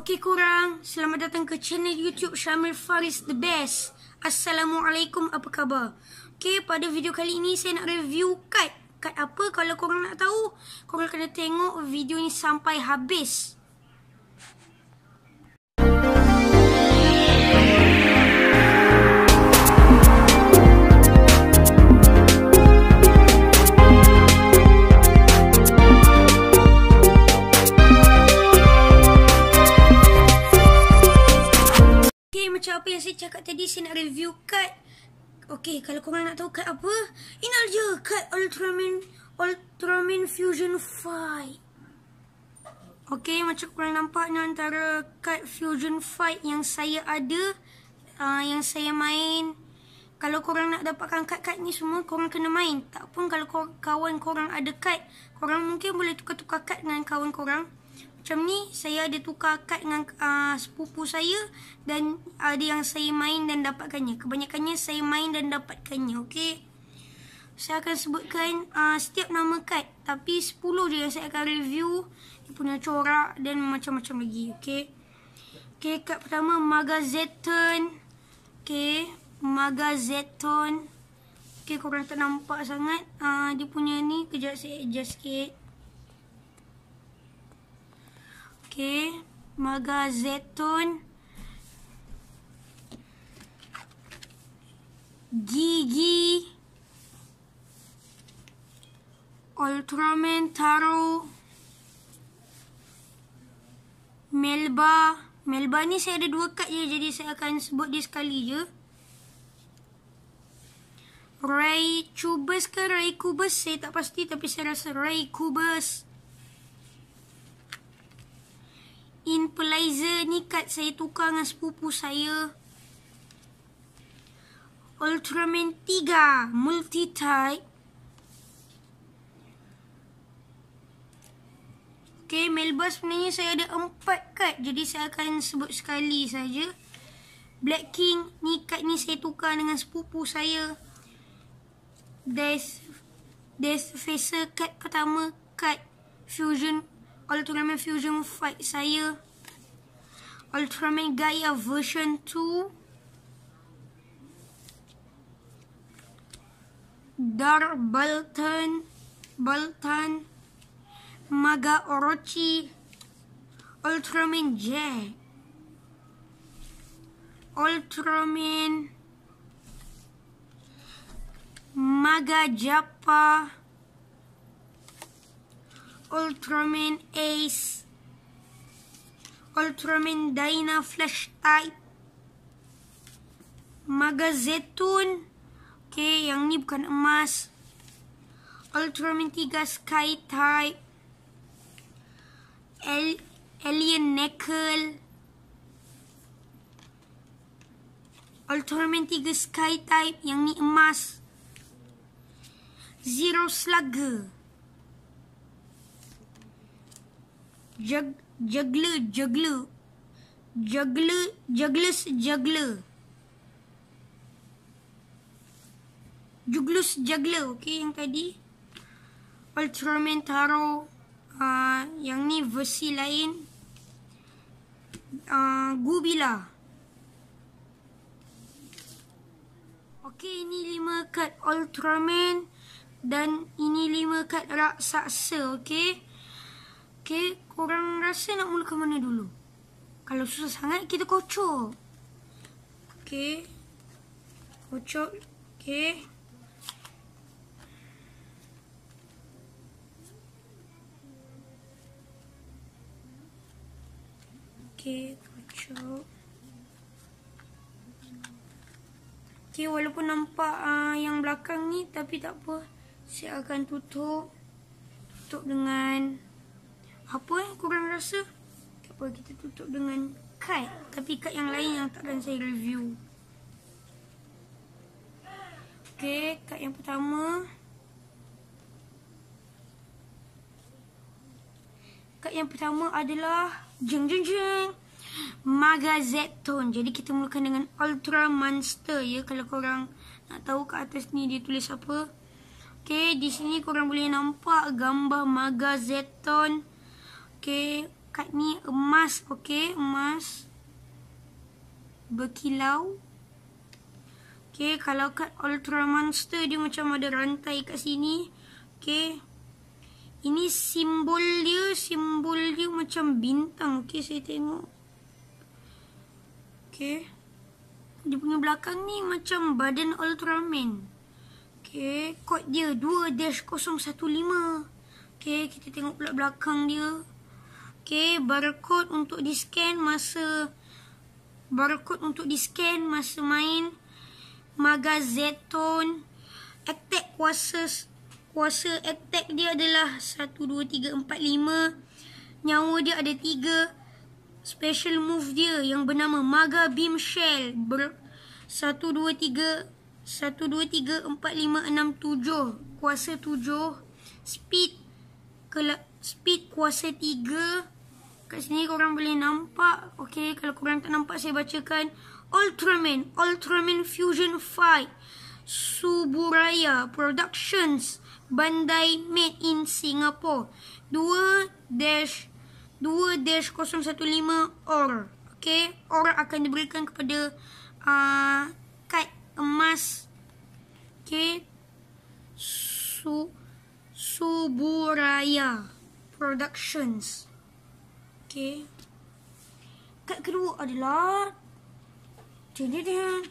Okey korang, selamat datang ke channel YouTube Syamil Faris The Best. Assalamualaikum, apa khabar? Okey, pada video kali ini saya nak review kad. Kad apa kalau korang nak tahu, korang kena tengok video ni sampai habis. yang saya cakap tadi saya nak review kad. Okey, kalau korang nak tahu kad apa, inal je kad Ultraman Ultraman Fusion Fight. Okey, macam korang nampak ni antara kad Fusion Fight yang saya ada uh, yang saya main. Kalau korang nak dapatkan kad-kad ni semua, korang kena main. Tak pun kalau kawan korang ada kad, korang mungkin boleh tukar-tukar kad dengan kawan korang macam ni saya ada tukar kad dengan uh, sepupu saya dan ada yang saya main dan dapatkannya. Kebanyakannya saya main dan dapatkannya, okey. Saya akan sebutkan uh, setiap nama kad tapi 10 je yang saya akan review dia punya corak dan macam-macam lagi, okey. Okey, kad pertama Magazeton. Okey, Magazeton. Okey, korang tak nampak sangat. Uh, dia punya ni, kejap saya adjust sikit. Okay, marga zeton. Gigi. Ultraman Taro. Melba. Melba ni saya ada dua kad je jadi saya akan sebut dia sekali je. Ray Cubes ke Ray Cubes? Saya tak pasti tapi saya rasa Ray Cubes. Ray Cubes. Inpalizer ni kad saya tukar dengan sepupu saya. Ultraman 3 Multi-type. Okay, Melbus sebenarnya saya ada empat kad. Jadi saya akan sebut sekali saja. Black King ni kad ni saya tukar dengan sepupu saya. Death, Death Facer kad pertama. Kad Fusion Ultraman Fusion Fight saya Ultraman Gaia version 2 Dar Bolton Bolton Maga Orochi Ultraman J Ultraman Maga Japa Ultraman Ace, Ultraman Dyna Flash Type, Maga Zetun, okay, yang ni bukan emas, Ultraman Tiga Sky Type, El Alien Nickel, Ultraman Tiga Sky Type, yang ni emas, Zero Slugger. juggler juggler juggler jugglers juggler juglus juggler okey yang tadi Ultraman Taro uh, ah, yang ni versi lain uh, Gubila Okey ini lima kad Ultraman dan ini lima kad raksasa okey Okey, korang rasa nak mula ke mana dulu? Kalau susah sangat, kita kocok. Okey. Kocok. Okey. Okey, kocok. Okey, walaupun nampak uh, yang belakang ni, tapi tak apa. Saya akan tutup. Tutup dengan... Apa yang eh korang rasa? Tak apa, kita tutup dengan kad. Tapi kad yang lain yang takkan saya review. Okay, kad yang pertama. Kad yang pertama adalah... Jeng, jeng, jeng. Maga z Jadi, kita mulakan dengan Ultra Monster ya. Kalau korang nak tahu kat atas ni dia tulis apa. Okay, di sini korang boleh nampak gambar Maga z Okey, kad ni emas, okey, emas berkilau. Okey, kalau kad Ultra Monster dia macam ada rantai kat sini. Okey. Ini simbol dia, simbol dia macam bintang. Okey, saya tengok. Okey. Dia punya belakang ni macam badan Ultraman. Okey, kod dia 2-015. Okey, kita tengok pula belakang dia. Okey, barcode untuk di-scan masa barcode untuk di-scan masa main Magazeton attack kuasa kuasa attack dia adalah 1 2 3 4 5. Nyawa dia ada 3. Special move dia yang bernama Maga Beam Shell. Ber 1 2 3 1 2 3 4 5 6 7. Kuasa 7. Speed kela, speed kuasa 3. Kat sini korang boleh nampak. Okay, kalau korang tak nampak saya bacakan. Ultraman. Ultraman Fusion Fight. Suburaya Productions. Bandai Made in Singapore. 2-015 OR. Okay, OR akan diberikan kepada uh, kad emas. Okay. Su Suburaya Productions. Okey. Kad kedua adalah jadi dia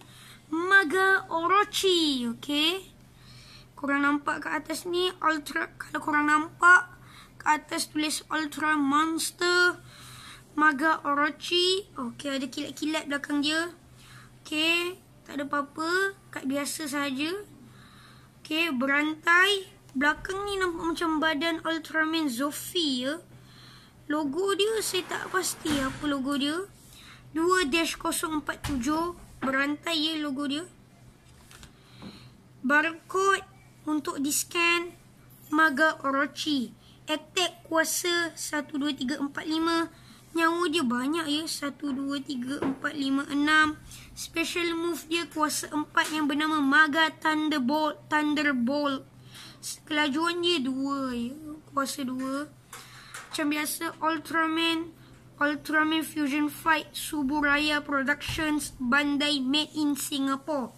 Maga Orochi, okey. kurang nampak kat atas ni Ultra kalau kurang nampak kat atas tulis Ultra Monster Maga Orochi. Okey, ada kilat-kilat belakang dia. Okey, tak ada apa-apa, kad biasa saja. Okey, berantai Belakang ni nampak macam badan Ultraman Zofia. Ya? logo dia saya tak pasti apa logo dia 2-047 berantai ya logo dia barcode untuk di scan Maga Orochi attack kuasa 1-2-3-4-5 nyawa dia banyak ya 1-2-3-4-5-6 special move dia kuasa 4 yang bernama Maga Thunderbolt Thunderbolt kelajuan dia 2 ya kuasa 2 macam biasa Ultraman, Ultraman Fusion Fight, Suburaya Productions, Bandai Made in Singapore.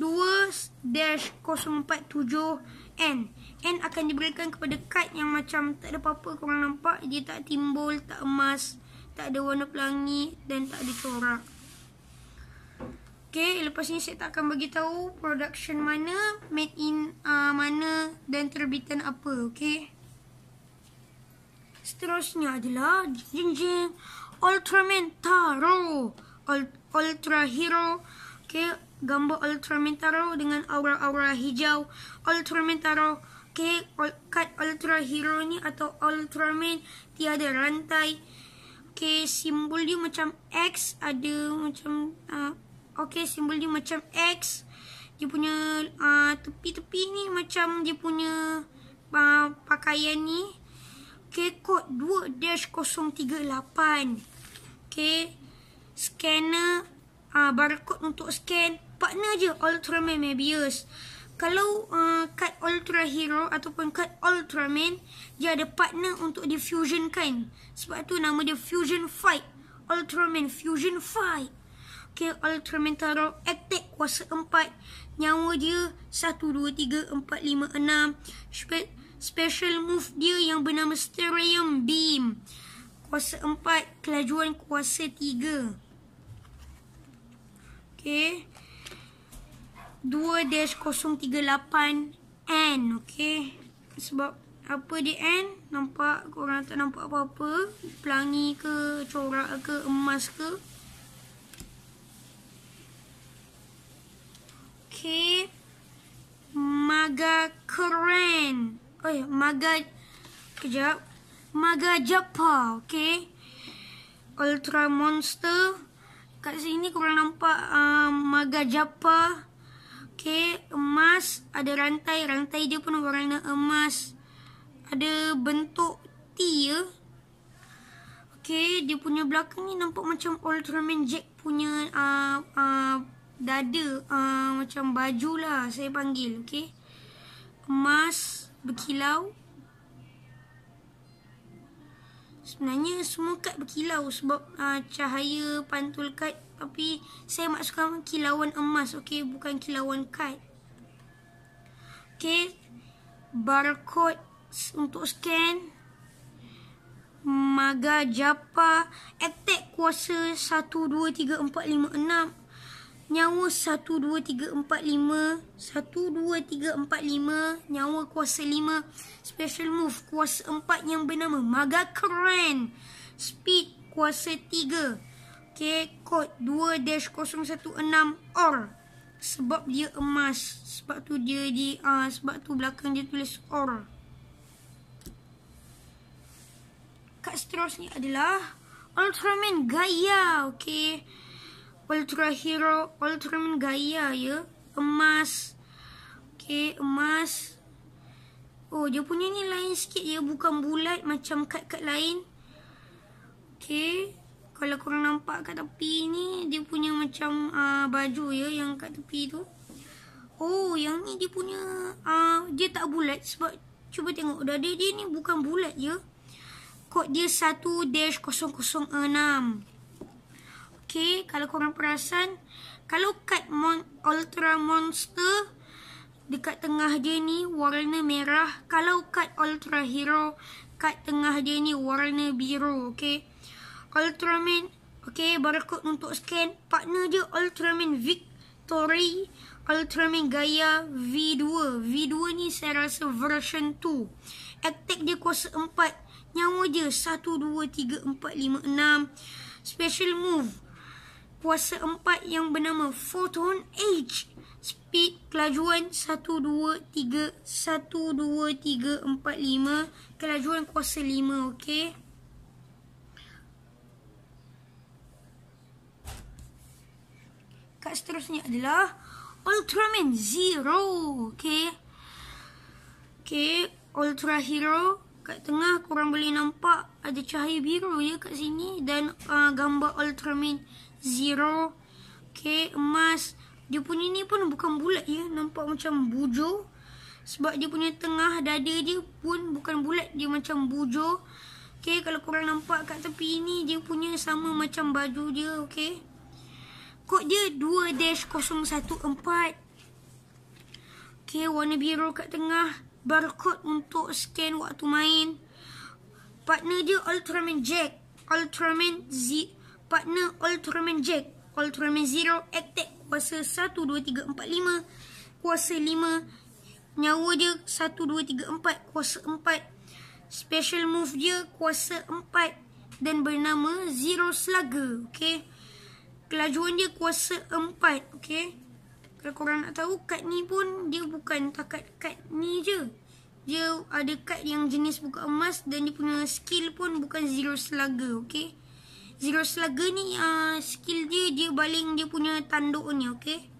2-047N N akan diberikan kepada kad yang macam tak ada apa-apa korang nampak Dia tak timbul, tak emas, tak ada warna pelangi dan tak ada corak Okay, lepas ni saya tak akan bagi tahu production mana, made in uh, mana dan terbitan apa, okay? Seterusnya adalah jin Ultraman Taro. Ultra Hero. Okey, gambar Ultraman Taro dengan aura-aura hijau. Ultraman Taro. Okey, kat Ultra Hero ni atau Ultraman tiada rantai. Okey, simbol dia macam X ada macam uh, okey, simbol dia macam X. Dia punya uh, tepi-tepi ni macam dia punya uh, pakaian ni kekod 2-038 ok scanner uh, barcode untuk scan partner je Ultraman Mebius kalau uh, kad Ultra Hero ataupun kad Ultraman dia ada partner untuk dia fusion kan sebab tu nama dia Fusion Fight Ultraman Fusion Fight ok Ultraman taro attack kuasa 4 nyawa dia 1, 2, 3, 4, 5, 6 speed special move dia yang bernama Stereum Beam. Kuasa 4, kelajuan kuasa 3. Okay. 2-038N. Okay. Sebab apa dia N? Nampak korang tak nampak apa-apa. Pelangi ke, corak ke, emas ke. Okay. Maga Keren. Oh ya, Maga kejap. Maga Japa, okey. Ultra Monster. Kat sini kurang nampak uh, Maga Japa. Okey, emas, ada rantai, rantai dia pun warna emas. Ada bentuk T ya. Okey, dia punya belakang ni nampak macam Ultraman Jack punya uh, uh, dada uh, macam baju lah saya panggil, okey. Emas, berkilau. Sebenarnya semua kad berkilau sebab uh, cahaya pantul kad. Tapi saya maksudkan kilauan emas, okay? bukan kilauan kad. Okay. Barcode untuk scan. Maga Japa. Attack kuasa 1, 2, 3, 4, 5, 6. Nyawa 1-2-3-4-5 1-2-3-4-5 Nyawa kuasa 5 Special move kuasa 4 yang bernama Maga Keren Speed kuasa 3 Okay, code 2-016 OR Sebab dia emas Sebab tu dia di uh, Sebab tu belakang dia tulis OR Kat seterusnya adalah Ultraman Gaia Okay Ultra Hero, Ultraman Gaia ya. Emas. Okey, emas. Oh, dia punya ni lain sikit ya, bukan bulat macam kad-kad lain. Okey. Kalau kau nampak kat tepi ni, dia punya macam uh, baju ya yang kat tepi tu. Oh, yang ni dia punya uh, dia tak bulat sebab cuba tengok dah dia, dia ni bukan bulat ya. Kod dia 1-006 okay kalau korang perasan kalau kat Mon ultra monster dekat tengah dia ni warna merah kalau kat ultra hero kat tengah dia ni warna biru okay ultraman okay barcode untuk scan partner dia ultraman victory ultraman gaia v2 v2 ni saya rasa version 2 attack dia kuasa 4 nyawa dia 1 2 3 4 5 6 special move Kuasa empat yang bernama Photon Age. Speed kelajuan 1, 2, 3, 1, 2, 3, Kelajuan kuasa 5, okey? Kat seterusnya adalah Ultraman Zero, okey? Okey, Ultra Hero kat tengah korang boleh nampak ada cahaya biru ya kat sini dan uh, gambar Ultraman Zero Okay emas Dia punya ni pun bukan bulat ya Nampak macam bujo Sebab dia punya tengah dada dia pun bukan bulat Dia macam bujo Okay kalau korang nampak kat tepi ni Dia punya sama macam baju dia okay Kod dia 2-014 Okay warna biru kat tengah Barcode untuk scan waktu main Partner dia Ultraman Jack Ultraman Z partner Ultraman Jack, Ultraman Zero, attack kuasa 1, 2, 3, 4, kuasa 5, nyawa dia 1, 2, 3, 4, kuasa 4, special move dia kuasa 4 dan bernama Zero Slugger, okay? Kelajuan dia kuasa 4, okay? Kalau korang nak tahu, kad ni pun dia bukan takat kad ni je. Dia ada kad yang jenis buka emas dan dia punya skill pun bukan zero slugger, okey Zero Slugger ni uh, skill dia dia baling dia punya tanduk ni okey.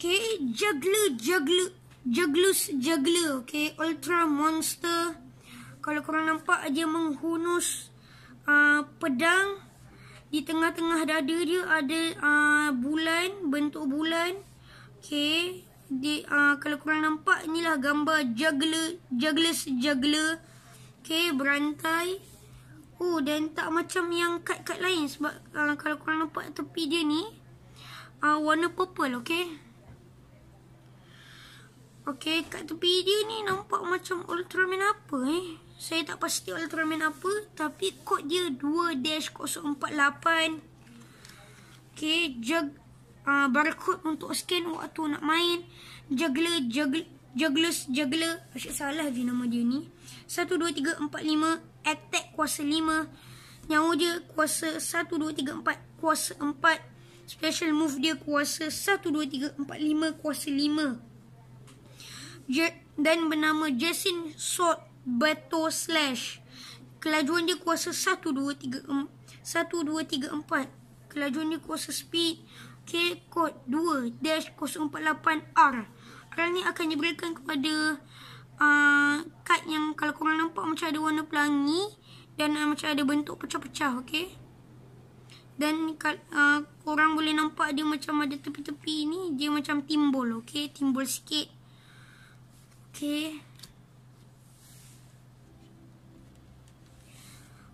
Okey, juggler juggler jugglers juggler okey, ultra monster. Kalau korang nampak dia menghunus uh, pedang di tengah-tengah dada dia ada uh, bulan, bentuk bulan. Okey, dia uh, kalau korang nampak inilah gambar juggler juggler juggler. Okay, berantai. Oh, dan tak macam yang kad-kad lain. Sebab uh, kalau korang nampak tepi dia ni. Uh, warna purple, okay. Okay, kat tepi dia ni nampak macam Ultraman apa eh. Saya tak pasti Ultraman apa. Tapi kod dia 2-048. Okay, jug, uh, barcode untuk scan waktu nak main. Juggler, juggler, juggler, juggler. Asyik salah je nama dia ni. Satu, dua, tiga, empat, lima Attack kuasa lima Nyawa dia kuasa satu, dua, tiga, empat Kuasa empat Special move dia kuasa satu, dua, tiga, empat, lima Kuasa lima Je- Dan bernama Jason Sword Battle Slash Kelajuan dia kuasa satu, dua, tiga, empat Satu, dua, tiga, empat Kelajuan dia kuasa speed K code 2 dash 048 R R ni akan diberikan kepada Ah, kad yang kalau korang nampak macam ada warna pelangi dan uh, macam ada bentuk pecah-pecah okey. Dan uh, korang boleh nampak dia macam ada tepi-tepi ni, dia macam timbul okey, timbul sikit. Okey.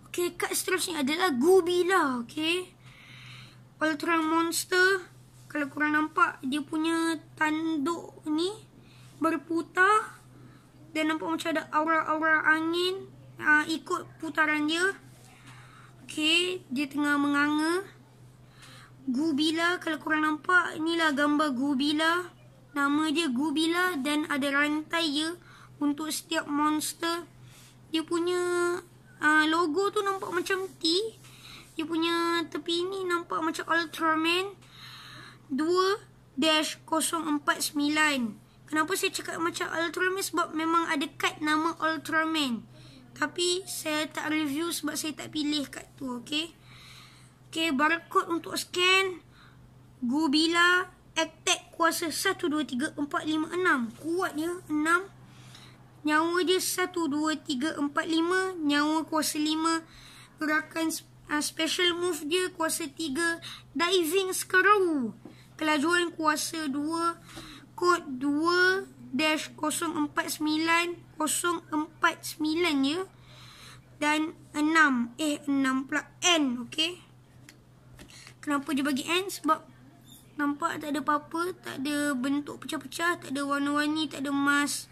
Okey, kad seterusnya adalah Gubila okey. Ultra Monster. Kalau korang nampak dia punya tanduk ni berputar dia nampak macam ada aura-aura angin uh, ikut putaran dia. okay dia tengah menganga. Gubila kalau kurang nampak, inilah gambar Gubila. Nama dia Gubila dan ada rantai dia untuk setiap monster. Dia punya uh, logo tu nampak macam T. Dia punya tepi ni nampak macam Ultraman 2-049. Kenapa saya cakap macam Ultraman sebab memang ada kad nama Ultraman. Tapi saya tak review sebab saya tak pilih kad tu, okey. Okey, barcode untuk scan Gubila attack kuasa 1 2 3 456. Kuat dia 6. Nyawa dia 1 2 3 45, nyawa kuasa 5. Gerakan uh, special move dia kuasa 3, diving skrow. Kelajuan kuasa kod 2-049049 ya. Dan 6. Eh, 6 pula. N, okay Kenapa dia bagi N? Sebab nampak tak ada apa-apa. Tak ada bentuk pecah-pecah. Tak ada warna-warni. Tak ada emas.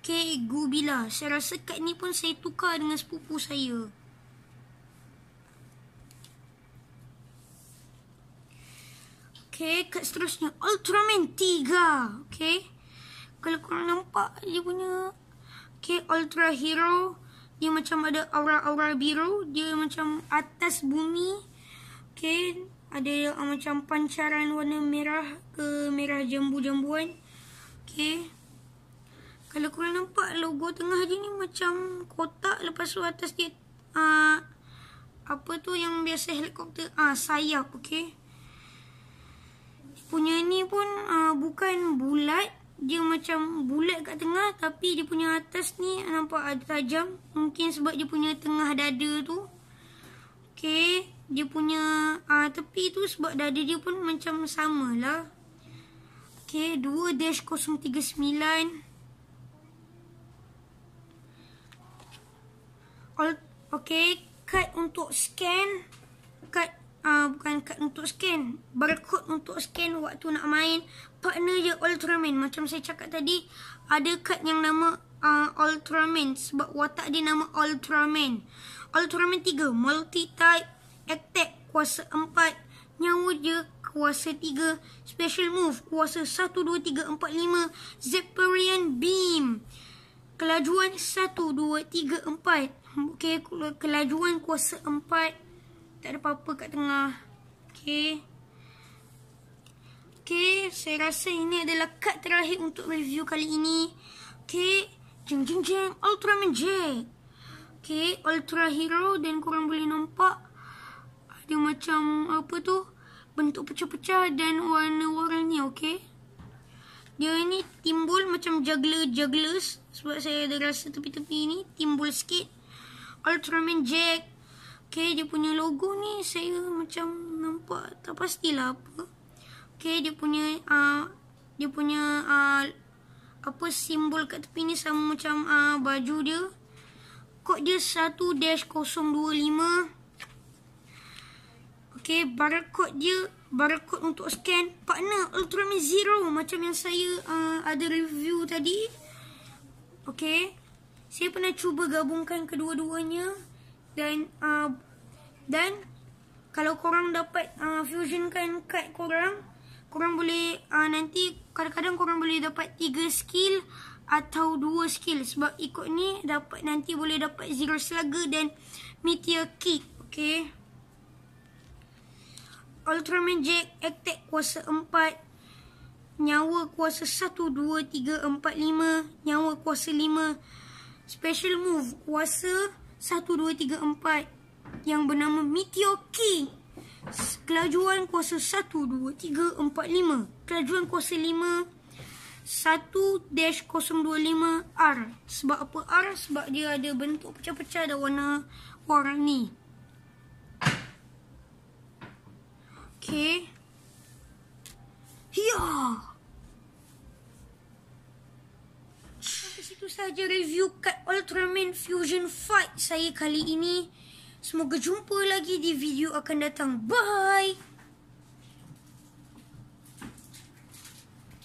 Okey, gubila. Saya rasa kad ni pun saya tukar dengan sepupu saya. Okay, kat seterusnya Ultraman 3 Okay Kalau korang nampak dia punya Okay, Ultra Hero Dia macam ada aura-aura biru Dia macam atas bumi Okay Ada yang macam pancaran warna merah Ke merah jambu-jambuan Okay Kalau korang nampak logo tengah dia ni Macam kotak lepas tu atas dia uh, Apa tu yang biasa helikopter Ah uh, Sayap, okay punya ni pun uh, bukan bulat. Dia macam bulat kat tengah tapi dia punya atas ni nampak ada tajam. Mungkin sebab dia punya tengah dada tu. Okay. Dia punya uh, tepi tu sebab dada dia pun macam samalah. Okay. 2-039. Okay, card untuk scan Card uh, bukan kad untuk scan barcode untuk scan waktu nak main partner je Ultraman macam saya cakap tadi ada kad yang nama uh, Ultraman sebab watak dia nama Ultraman Ultraman 3 multi type attack kuasa 4 nyawa je kuasa 3 special move kuasa 1 2 3 4 Zeperian beam kelajuan 1 2 3 4 Okay, kelajuan kuasa 4 tak ada apa-apa kat tengah. okay. Okay, saya rasa ini adalah kad terakhir untuk review kali ini. Okay, jeng jeng jeng Ultraman J. Okay, Ultra Hero dan korang boleh nampak ada macam apa tu? Bentuk pecah-pecah dan warna-warnanya, okay? Dia ni timbul macam juggler-jugglers sebab saya ada rasa tepi-tepi ni timbul sikit. Ultraman Jack Okay, dia punya logo ni saya macam nampak tak pastilah apa. Okay, dia punya uh, dia punya uh, apa simbol kat tepi ni sama macam uh, baju dia. Kod dia 1-025. Okay, barcode dia barcode untuk scan. Partner Ultraman Zero macam yang saya uh, ada review tadi. Okay. Saya pernah cuba gabungkan kedua-duanya dan uh, dan kalau korang dapat uh, fusionkan kad korang korang boleh uh, nanti kadang-kadang korang boleh dapat tiga skill atau dua skill sebab ikut ni dapat nanti boleh dapat zero slaga dan meteor kick okey Ultraman Jack attack kuasa 4 nyawa kuasa 1 2 3 4 5 nyawa kuasa 5 special move kuasa satu dua tiga empat yang bernama Meteor King. Kelajuan kuasa satu dua tiga empat lima Kelajuan kuasa lima satu dash kosong dua lima r Sebab apa R? Sebab dia ada bentuk pecah-pecah dan warna warna ni Okay. Yeah. itu sahaja review kat Ultraman Fusion Fight saya kali ini. Semoga jumpa lagi di video akan datang. Bye!